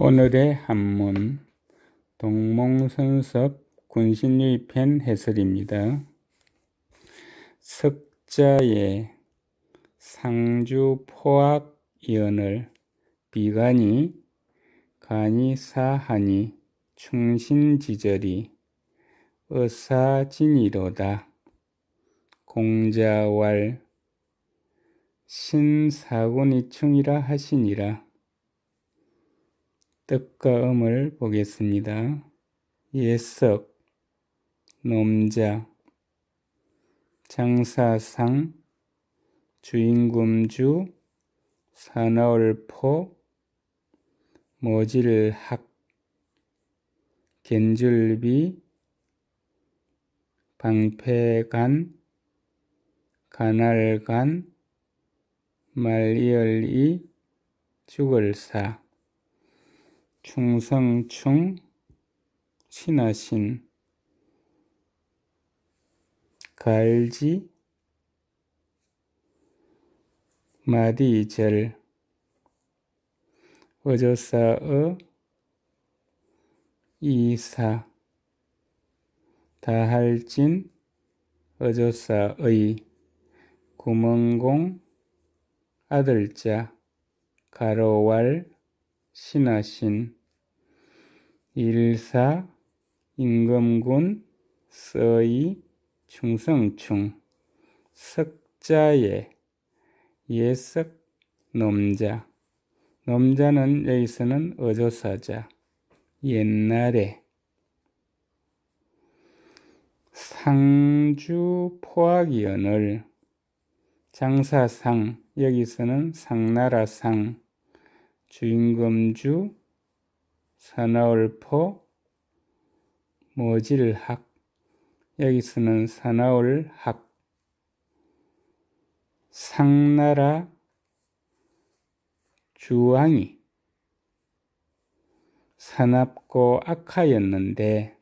오늘의 한문 동몽선석 군신의 펜 해설입니다. 석자의 상주 포악 연을 비간이 간이 사하니 충신지절이 의사진이로다 공자왈 신사군이 충이라 하시니라 뜻과 음을 보겠습니다. 예석, 놈자, 장사상, 주인금주, 사나울포, 모질학, 겐줄비, 방패간, 가날간말리얼이 죽을사 중성충 신하신 갈지 마디젤 어조사의 이사 다할진 어조사의 구멍공 아들자 가로왈 신하신 일사, 임금군, 서이, 충성충, 석자예, 예석, 놈자놈자는 여기서는 어조사자, 옛날에, 상주 포악이언을 장사상 여기서는 상나라상 주임금주 사나울포 모질학 여기서는 사나울학 상나라 주왕이 사납고 악하였는데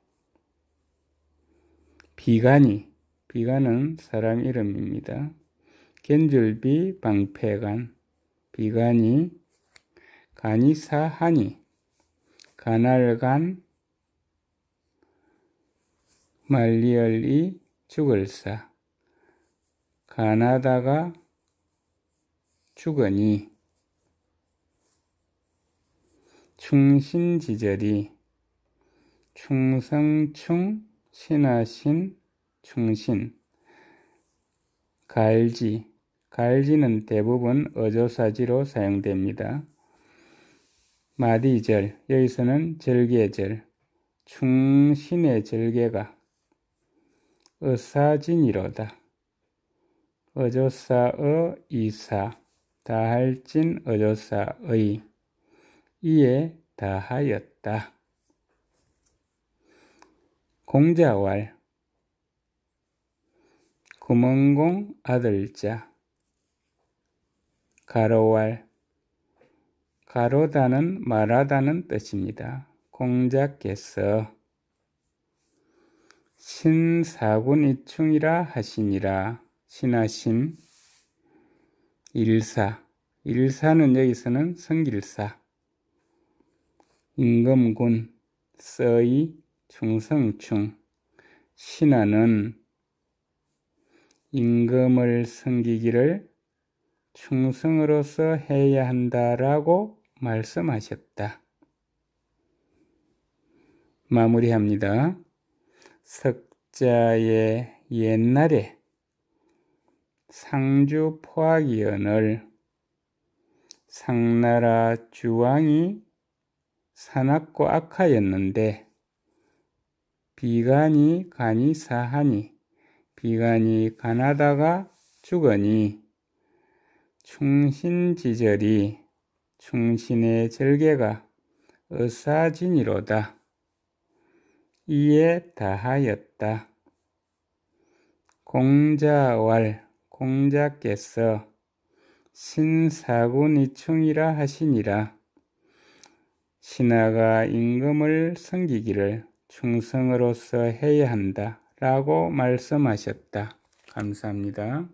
비간이 비간은 사람 이름입니다. 견줄비 방패간 비간이 간이사하니 가날간 말리얼리 죽을사 가나다가 죽으니 충신지절이 충성충 신하신 충신 갈지 갈지는 대부분 어조사지로 사용됩니다. 마디절, 여기서는 절개절, 충신의 절개가 의사진이로다. 어조사의 이사, 다할진 어조사의 이에 다하였다. 공자왈 구멍공 아들자 가로왈 가로다는 말하다는 뜻입니다. 공자께서 신사군 이충이라 하시니라 신하심 일사 일사는 여기서는 성길사 임금군 서이 충성충 신하는 임금을 섬기기를 충성으로서 해야 한다라고 말씀하셨다. 마무리합니다. 석자의 옛날에 상주 포악이언을 상나라 주왕이 사납고 악하였는데 비간이 간이 사하니 비간이 가나다가 죽으니 충신지절이 충신의 절개가 의사진이로다 이에 다하였다. 공자왈 공자께서 신사군이충이라 하시니라. 신하가 임금을 섬기기를 충성으로서 해야 한다. 라고 말씀하셨다. 감사합니다.